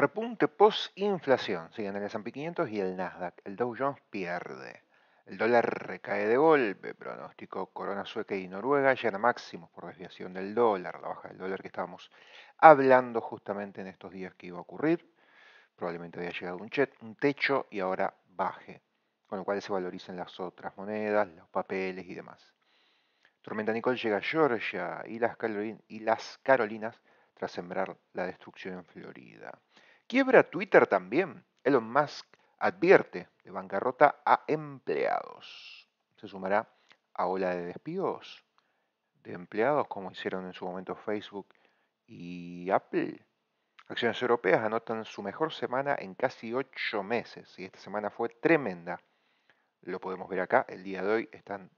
Repunte post-inflación. Siguen en el S&P 500 y el Nasdaq. El Dow Jones pierde. El dólar recae de golpe, pronóstico corona sueca y noruega, llegan a máximos por desviación del dólar, la baja del dólar que estábamos hablando justamente en estos días que iba a ocurrir. Probablemente había llegado un, un techo y ahora baje, con lo cual se valorizan las otras monedas, los papeles y demás. Tormenta Nicole llega a Georgia y las Carolinas tras sembrar la destrucción en Florida. Quiebra Twitter también. Elon Musk advierte de bancarrota a empleados. Se sumará a ola de despidos de empleados como hicieron en su momento Facebook y Apple. Acciones europeas anotan su mejor semana en casi ocho meses y esta semana fue tremenda. Lo podemos ver acá, el día de hoy están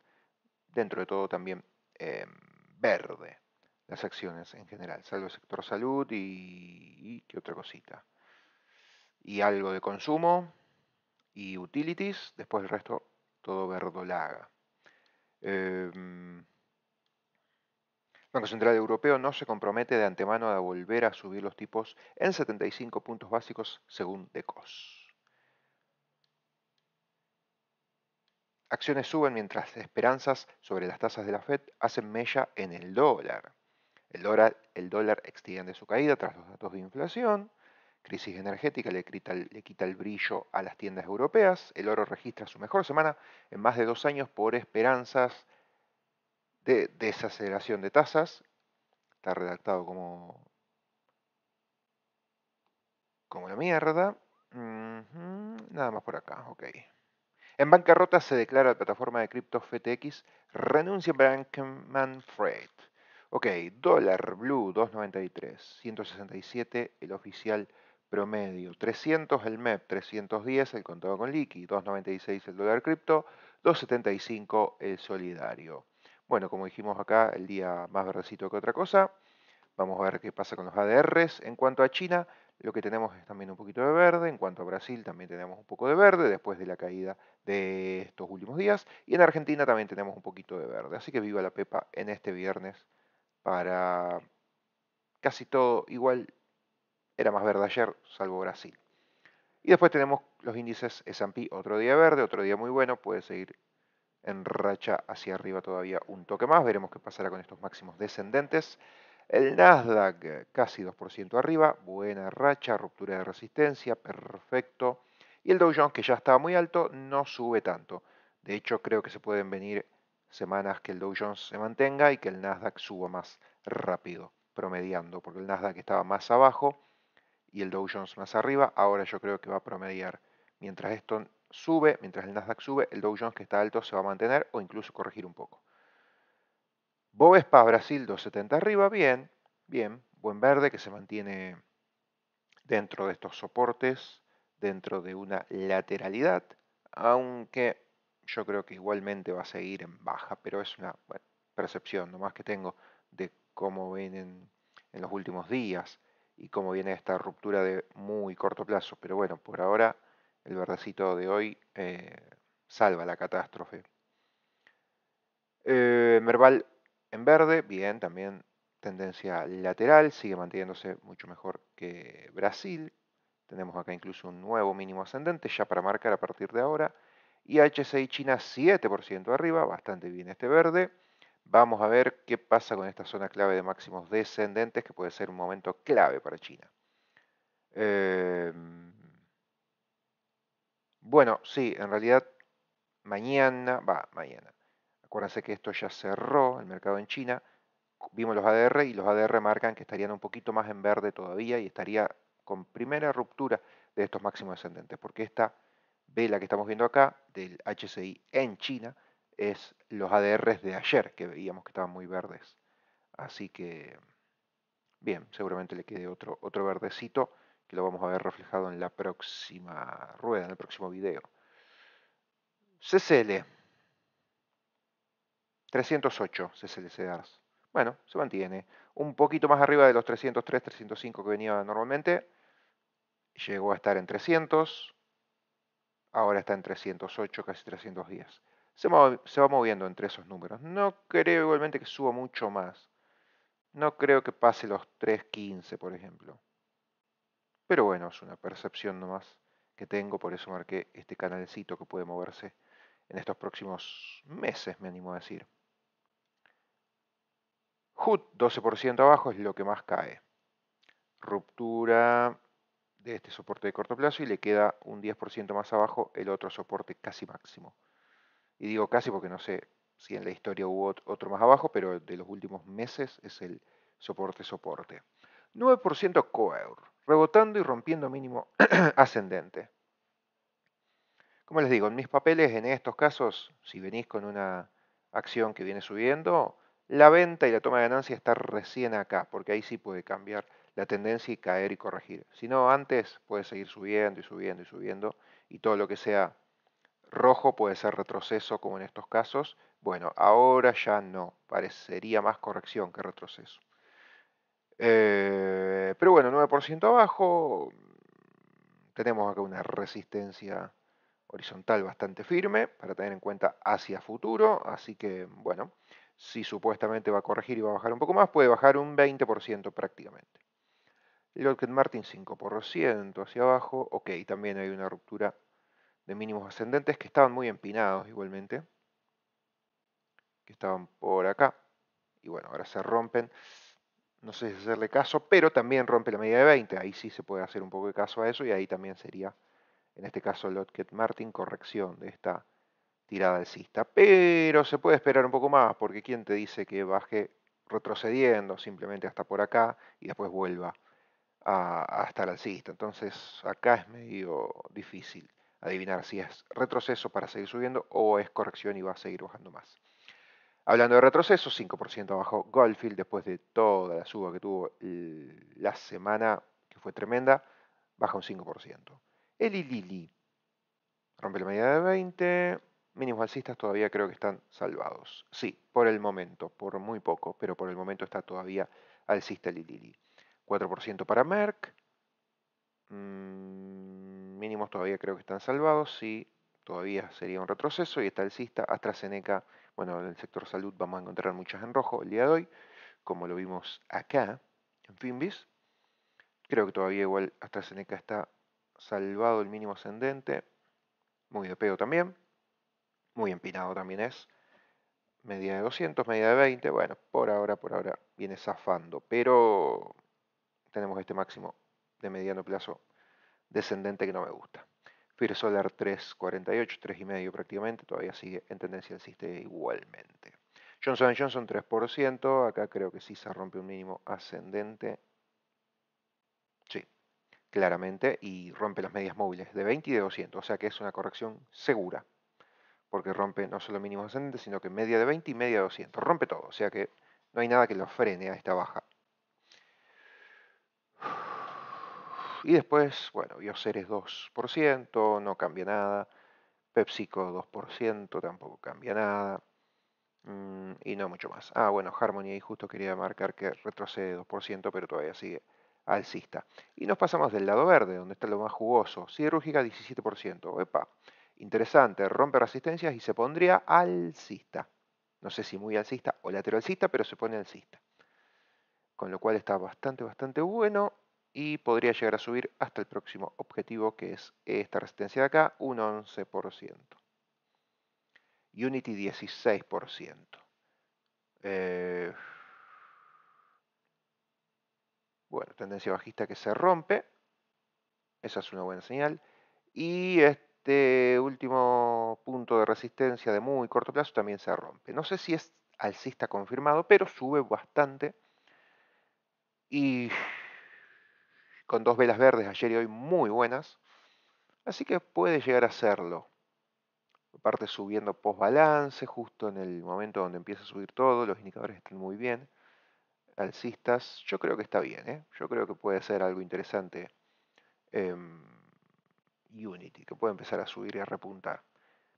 dentro de todo también verde las acciones en general, salvo el sector salud y qué otra cosita y algo de consumo y utilities, después el resto todo verdolaga. Em, Banco Central Europeo no se compromete de antemano a volver a subir los tipos en 75 puntos básicos según DECOS. Acciones suben mientras esperanzas sobre las tasas de la Fed hacen mella en el dólar. El dólar, el dólar extiende su caída tras los datos de inflación crisis energética le quita, el, le quita el brillo a las tiendas europeas, el oro registra su mejor semana en más de dos años por esperanzas de desaceleración de tasas, está redactado como, como la mierda, nada más por acá, ok. En bancarrota se declara la plataforma de cripto FTX, renuncia Bankman Freight. Ok, dólar blue 2.93, 167 el oficial promedio. 300 el MEP, 310 el contado con liqui, 2.96 el dólar cripto, 2.75 el solidario. Bueno, como dijimos acá, el día más verdecito que otra cosa. Vamos a ver qué pasa con los ADRs. En cuanto a China, lo que tenemos es también un poquito de verde. En cuanto a Brasil, también tenemos un poco de verde después de la caída de estos últimos días. Y en Argentina también tenemos un poquito de verde. Así que viva la Pepa en este viernes para casi todo igual era más verde ayer, salvo Brasil. Y después tenemos los índices S&P, otro día verde, otro día muy bueno, puede seguir en racha hacia arriba todavía un toque más, veremos qué pasará con estos máximos descendentes. El Nasdaq casi 2% arriba, buena racha, ruptura de resistencia, perfecto. Y el Dow Jones, que ya estaba muy alto, no sube tanto. De hecho, creo que se pueden venir semanas que el Dow Jones se mantenga y que el Nasdaq suba más rápido, promediando, porque el Nasdaq estaba más abajo y el Dow Jones más arriba. Ahora yo creo que va a promediar. Mientras esto sube, mientras el Nasdaq sube, el Dow Jones que está alto se va a mantener o incluso corregir un poco. Bovespa Brasil 270 arriba, bien, bien, buen verde que se mantiene dentro de estos soportes, dentro de una lateralidad, aunque yo creo que igualmente va a seguir en baja, pero es una percepción nomás que tengo de cómo ven en los últimos días y cómo viene esta ruptura de muy corto plazo. Pero bueno, por ahora el verdecito de hoy eh, salva la catástrofe. Eh, Merval en verde, bien, también tendencia lateral, sigue manteniéndose mucho mejor que Brasil. Tenemos acá incluso un nuevo mínimo ascendente ya para marcar a partir de ahora. Y HCI China 7% arriba, bastante bien este verde. Vamos a ver qué pasa con esta zona clave de máximos descendentes, que puede ser un momento clave para China. Em, bueno, sí, en realidad mañana, va, mañana. Acuérdense que esto ya cerró el mercado en China. Vimos los ADR y los ADR marcan que estarían un poquito más en verde todavía y estaría con primera ruptura de estos máximos descendentes, porque esta vela que estamos viendo acá del HCI en China es los ADRs de ayer, que veíamos que estaban muy verdes. Así que, bien, seguramente le quede otro, otro verdecito que lo vamos a ver reflejado en la próxima rueda, en el próximo video. CCL. 308 CCL Bueno, se mantiene. Un poquito más arriba de los 303, 305 que venía normalmente. Llegó a estar en 300. Ahora está en 308, casi 310 se va, moviendo entre esos números. No creo igualmente que suba mucho más. No creo que pase los 3.15, por ejemplo. Pero bueno, es una percepción nomás que tengo, por eso marqué este canalcito que puede moverse en estos próximos meses, me animo a decir. HUT 12% abajo es lo que más cae. Ruptura de este soporte de corto plazo y le queda un 10% más abajo el otro soporte casi máximo y digo casi porque no sé si en la historia hubo otro más abajo, pero de los últimos meses es el soporte-soporte. 9% Coeur, rebotando y rompiendo mínimo ascendente. Como les digo, en mis papeles, en estos casos, si venís con una acción que viene subiendo, la venta y la toma de ganancia está recién acá, porque ahí sí puede cambiar la tendencia y caer y corregir. Si no, antes puede seguir subiendo y subiendo y subiendo, y todo lo que sea rojo puede ser retroceso como en estos casos. Bueno, ahora ya no, parecería más corrección que retroceso. Eh, pero bueno, 9% abajo, tenemos acá una resistencia horizontal bastante firme para tener en cuenta hacia futuro, así que bueno, si supuestamente va a corregir y va a bajar un poco más, puede bajar un 20% prácticamente. Lockheed Martin 5% hacia abajo, ok, también hay una ruptura de mínimos ascendentes que estaban muy empinados igualmente, que estaban por acá, y bueno, ahora se rompen, no sé si hacerle caso, pero también rompe la media de 20, ahí sí se puede hacer un poco de caso a eso, y ahí también sería, en este caso, Lotket Martin, corrección de esta tirada alcista, pero se puede esperar un poco más, porque quién te dice que baje retrocediendo simplemente hasta por acá, y después vuelva a, a estar alcista, entonces acá es medio difícil adivinar si es retroceso para seguir subiendo o es corrección y va a seguir bajando más. Hablando de retroceso, 5% abajo Goldfield después de toda la suba que tuvo la semana, que fue tremenda, baja un 5%. El rompe la media de 20, mínimos alcistas todavía creo que están salvados. Sí, por el momento, por muy poco, pero por el momento está todavía alcista el 4% para Merck. Mm, mínimos todavía creo que están salvados, sí, todavía sería un retroceso y está el Cista, AstraZeneca, bueno, en el sector salud vamos a encontrar muchas en rojo el día de hoy, como lo vimos acá en Finbis. Creo que todavía igual AstraZeneca está salvado el mínimo ascendente, muy de pedo también, muy empinado también es. Media de 200, media de 20, bueno, por ahora, por ahora viene zafando, pero tenemos este máximo de mediano plazo descendente que no me gusta. Fear Solar 348, 3,5 prácticamente, todavía sigue en tendencia alcista igualmente. Johnson Johnson 3%, acá creo que sí se rompe un mínimo ascendente. Sí, claramente, y rompe las medias móviles de 20 y de 200, o sea que es una corrección segura, porque rompe no solo mínimo ascendente, sino que media de 20 y media de 200, rompe todo, o sea que no hay nada que lo frene a esta baja Y después, bueno, Bioceres 2%, no cambia nada. PepsiCo 2%, tampoco cambia nada. Mm, y no mucho más. Ah, bueno, Harmony ahí justo quería marcar que retrocede 2%, pero todavía sigue alcista. Y nos pasamos del lado verde, donde está lo más jugoso. Cirúrgica 17%. Epa, interesante, rompe resistencias y se pondría alcista. No sé si muy alcista o lateralcista, pero se pone alcista. Con lo cual está bastante, bastante bueno y podría llegar a subir hasta el próximo objetivo que es esta resistencia de acá, un 11%. Unity 16%. Eh, bueno, tendencia bajista que se rompe. Esa es una buena señal. Y este último punto de resistencia de muy corto plazo también se rompe. No sé si es alcista confirmado, pero sube bastante. Y con dos velas verdes ayer y hoy muy buenas. Así que puede llegar a hacerlo. Aparte subiendo post balance, justo en el momento donde empieza a subir todo, los indicadores están muy bien. Alcistas, yo creo que está bien, ¿eh? yo creo que puede ser algo interesante. Em, Unity, que puede empezar a subir y a repuntar.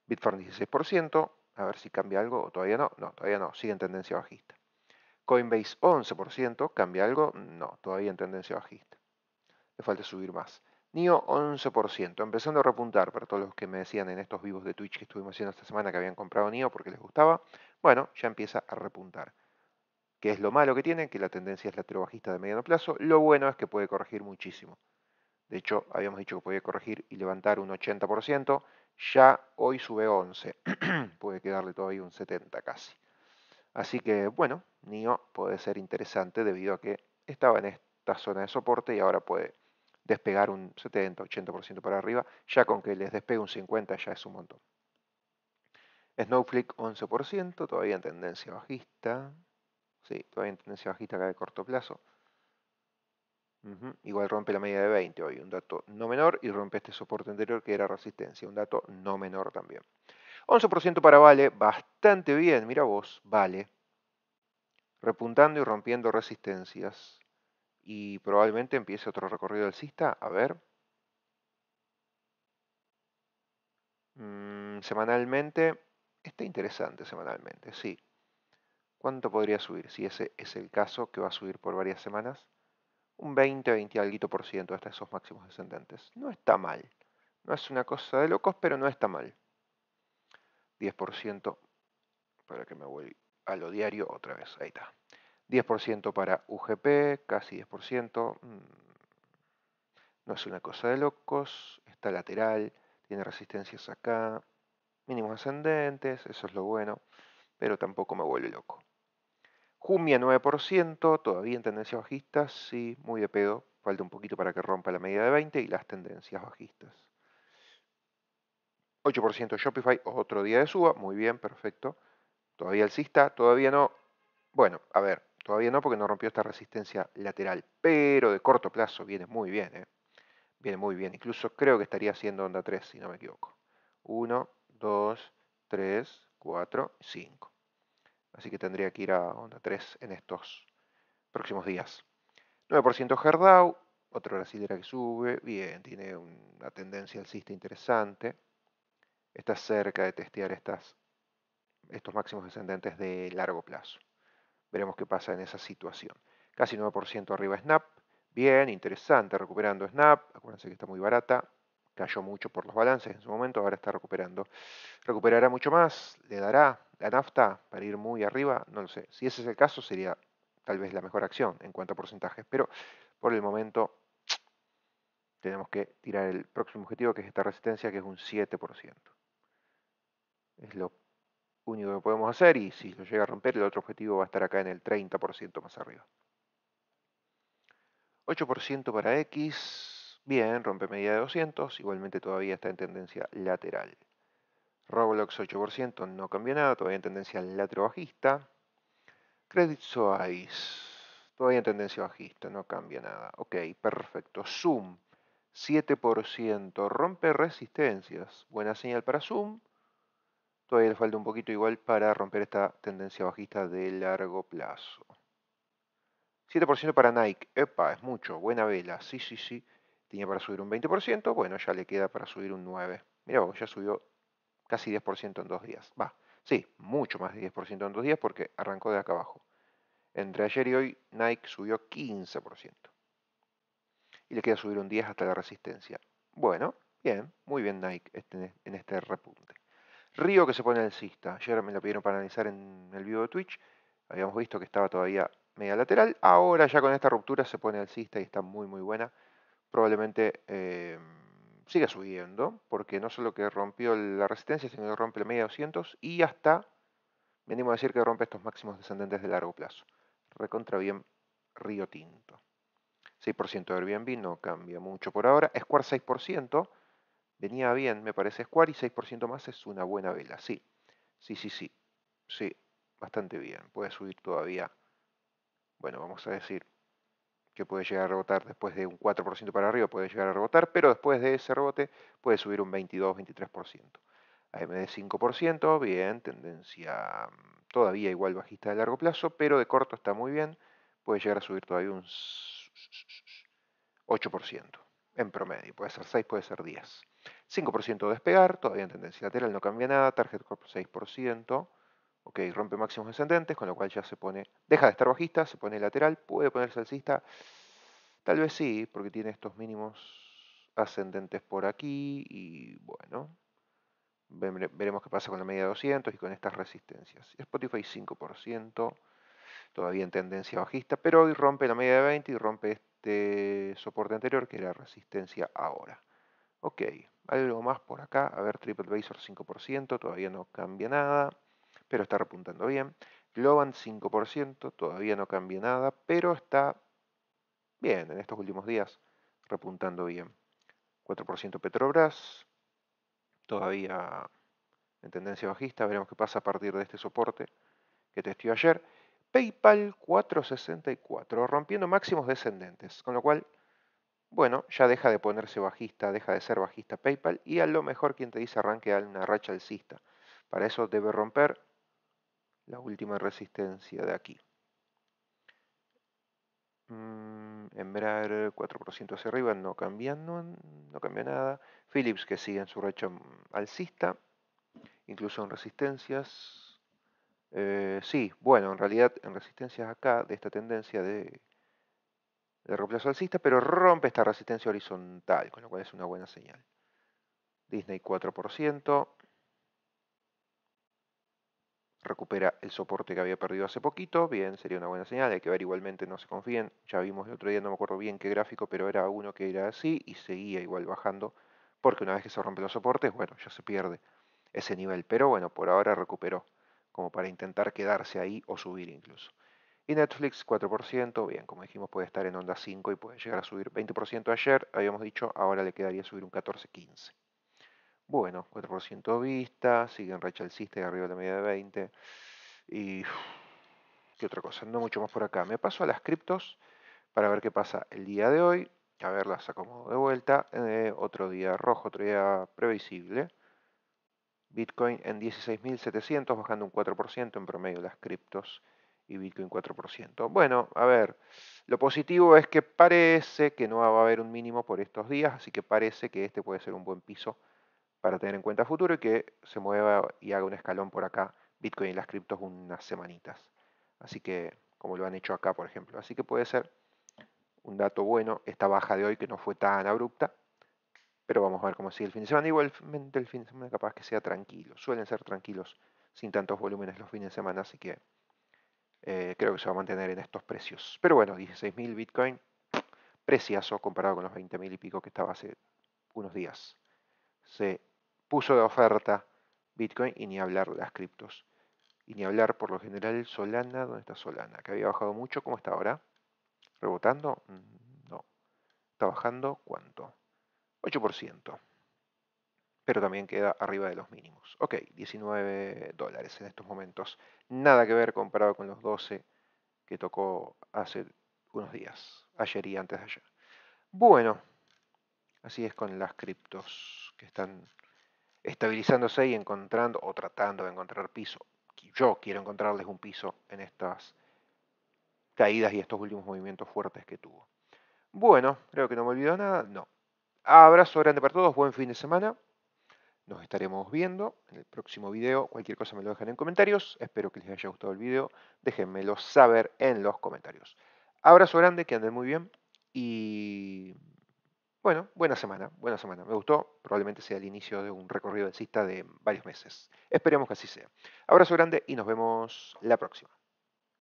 Bitfarm 16%, a ver si cambia algo o todavía no. No, todavía no, sigue en tendencia bajista. Coinbase 11%, ¿cambia algo? No, todavía en tendencia bajista falta subir más. NIO 11%, empezando a repuntar para todos los que me decían en estos vivos de Twitch que estuvimos haciendo esta semana que habían comprado NIO porque les gustaba. Bueno, ya empieza a repuntar. Que es lo malo que tiene, que la tendencia es bajista de mediano plazo. Lo bueno es que puede corregir muchísimo. De hecho, habíamos dicho que podía corregir y levantar un 80%. Ya hoy sube 11. puede quedarle todavía un 70 casi. Así que, bueno, NIO puede ser interesante debido a que estaba en esta zona de soporte y ahora puede despegar un 70, 80% para arriba, ya con que les despegue un 50 ya es un montón. Snowflake 11%, todavía en tendencia bajista. Sí, todavía en tendencia bajista acá de corto plazo. Igual rompe la media de 20 hoy, un dato no menor, y rompe este soporte anterior que era resistencia, un dato no menor también. 11% para Vale, bastante bien, mira vos, Vale. Repuntando y rompiendo resistencias y probablemente empiece otro recorrido alcista. A ver. Mm, semanalmente. Está interesante semanalmente, sí. ¿Cuánto podría subir? Si ese es el caso, que va a subir por varias semanas. Un 20, 20 algo por ciento hasta esos máximos descendentes. No está mal. No es una cosa de locos, pero no está mal. 10% para que me vuelva a lo diario otra vez. Ahí está. 10% para UGP, casi 10%. Mm, no es una cosa de locos. Está lateral, tiene resistencias acá. Mínimos ascendentes, eso es lo bueno. Pero tampoco me vuelve loco. Jumia 9%, todavía en tendencias bajistas, sí, muy de pedo. Falta un poquito para que rompa la medida de 20 y las tendencias bajistas. 8% Shopify, otro día de suba, muy bien, perfecto. Todavía alcista, todavía no. Bueno, a ver, Todavía no porque no rompió esta resistencia lateral, pero de corto plazo viene muy bien. ¿eh? Viene muy bien. Incluso creo que estaría haciendo onda 3, si no me equivoco. 1, 2, 3, 4, 5. Así que tendría que ir a onda 3 en estos próximos días. 9% Herdau, otro brasilera que sube, bien, tiene una tendencia alcista interesante. Está cerca de testear estos máximos descendentes de largo plazo. Veremos qué pasa en esa situación. Casi 9% arriba Snap. Bien, interesante, recuperando Snap. Acuérdense que está muy barata. Cayó mucho por los balances en su momento, ahora está recuperando. ¿Recuperará mucho más? ¿Le dará la nafta para ir muy arriba? No lo sé. Si ese es el caso, sería tal vez la mejor acción en cuanto a porcentajes. Pero por el momento tenemos que tirar el próximo objetivo, que es esta resistencia, que es un 7%. Es lo único que podemos hacer y si lo llega a romper el otro objetivo va a estar acá en el 30% más arriba. 8% para X, bien, rompe media de 200, igualmente todavía está en tendencia lateral. Roblox 8%, no cambia nada, todavía en tendencia lateral bajista. Credit Suisse, todavía en tendencia bajista, no cambia nada. Ok, perfecto. Zoom, 7%, rompe resistencias, buena señal para Zoom. Todavía le falta un poquito igual para romper esta tendencia bajista de largo plazo. 7% para Nike. Epa, es mucho. Buena vela. Sí, sí, sí. Tenía para subir un 20%. Bueno, ya le queda para subir un 9%. Mira, ya subió casi 10% en dos días. Va, sí, mucho más de 10% en dos días porque arrancó de acá abajo. Entre ayer y hoy Nike subió 15%. Y le queda subir un 10 hasta la resistencia. Bueno, bien, muy bien Nike este, en este repunte. Río que se pone alcista. Ayer me lo pidieron para analizar en el video de Twitch. Habíamos visto que estaba todavía media lateral. Ahora ya con esta ruptura se pone alcista y está muy muy buena. Probablemente em, siga subiendo porque no solo que rompió la resistencia, sino que rompe la media 200 y hasta, venimos a decir que rompe estos máximos descendentes de largo plazo. Recontra bien Río Tinto. 6% de Airbnb no cambia mucho por ahora. Square 6%. Venía bien, me parece Square, y 6% más es una buena vela. Sí, sí, sí, sí. Sí, bastante bien. Puede subir todavía. Bueno, vamos a decir que puede llegar a rebotar después de un 4% para arriba, puede llegar a rebotar, pero después de ese rebote puede subir un 22-23%. AMD 5%, bien, tendencia mm, todavía igual bajista de largo plazo, pero de corto está muy bien, puede llegar a subir todavía un 8% en promedio, puede ser 6, puede ser 10. 5% despegar, todavía en tendencia lateral no cambia nada, target corp 6%, ok, rompe máximos ascendentes, con lo cual ya se pone, deja de estar bajista, se pone lateral, puede ponerse alcista, tal vez sí, porque tiene estos mínimos ascendentes por aquí y bueno, veremos qué pasa con la media de 200 y con estas resistencias. Spotify 5%, todavía en tendencia bajista, pero hoy rompe la media de 20 y rompe este soporte anterior que era resistencia ahora. Ok algo más por acá, a ver Triple TripAdvisor 5%, todavía no cambia nada, pero está repuntando bien. Globan 5%, todavía no cambia nada, pero está bien en estos últimos días, repuntando bien. 4% Petrobras, todavía en tendencia bajista, veremos qué pasa a partir de este soporte que testió ayer. PayPal 464, rompiendo máximos descendentes, con lo cual bueno, ya deja de ponerse bajista, deja de ser bajista PayPal y a lo mejor quien te dice arranque a una racha alcista. Para eso debe romper la última resistencia de aquí. Mm, Embraer 4% hacia arriba, no cambia, no, cambia nada. Philips que sigue en su racha mm, alcista, incluso en resistencias. Eh, sí, bueno, en realidad en resistencias acá de esta tendencia de el reemplazo alcista, pero rompe esta resistencia horizontal, con lo cual es una buena señal. Disney 4%. Recupera el soporte que había perdido hace poquito. Bien, sería una buena señal. Hay que ver igualmente, no se confíen. Ya vimos el otro día, no me acuerdo bien qué gráfico, pero era uno que era así y seguía igual bajando. Porque una vez que se rompen los soportes, bueno, ya se pierde ese nivel. Pero bueno, por ahora recuperó. Como para intentar quedarse ahí o subir incluso. Y Netflix 4%, bien, como dijimos puede estar en onda 5 y puede llegar a subir 20% ayer, habíamos dicho, ahora le quedaría subir un 14-15. Bueno, 4% vista, siguen y arriba de la media de 20. Y qué otra cosa, no mucho más por acá. Me paso a las criptos para ver qué pasa el día de hoy. A ver, las acomodo de vuelta. Eh, otro día rojo, otro día previsible. Bitcoin en 16.700, bajando un 4% en promedio las criptos y Bitcoin 4%. Bueno, a ver, lo positivo es que parece que no va a haber un mínimo por estos días, así que parece que este puede ser un buen piso para tener en cuenta futuro y que se mueva y haga un escalón por acá Bitcoin y las criptos unas semanitas. Así que, como lo han hecho acá, por ejemplo. Así que puede ser un dato bueno esta baja de hoy que no fue tan abrupta. Pero vamos a ver cómo sigue el fin de semana. Igualmente el fin de semana capaz que sea tranquilo. Suelen ser tranquilos sin tantos volúmenes los fines de semana, así que eh, creo que se va a mantener en estos precios. Pero bueno, 16.000 Bitcoin, precioso comparado con los 20.000 y pico que estaba hace unos días. Se puso de oferta Bitcoin y ni hablar de las criptos. Y ni hablar por lo general Solana, ¿dónde está Solana? Que había bajado mucho, ¿cómo está ahora? ¿Rebotando? Mm, no. ¿Está bajando cuánto? 8% pero también queda arriba de los mínimos. Ok, 19 dólares en estos momentos. Nada que ver comparado con los 12 que tocó hace unos días, ayer y antes de ayer. Bueno, así es con las criptos que están estabilizándose y encontrando o tratando de encontrar piso. Yo quiero encontrarles un piso en estas caídas y estos últimos movimientos fuertes que tuvo. Bueno, creo que no me olvidó nada. No. Abrazo grande para todos, buen fin de semana. Nos estaremos viendo en el próximo video. Cualquier cosa me lo dejan en comentarios. Espero que les haya gustado el video. Déjenmelo saber en los comentarios. Abrazo grande, que anden muy bien. Y bueno, buena semana, buena semana. Me gustó. Probablemente sea el inicio de un recorrido cista de varios meses. Esperemos que así sea. Abrazo grande y nos vemos la próxima.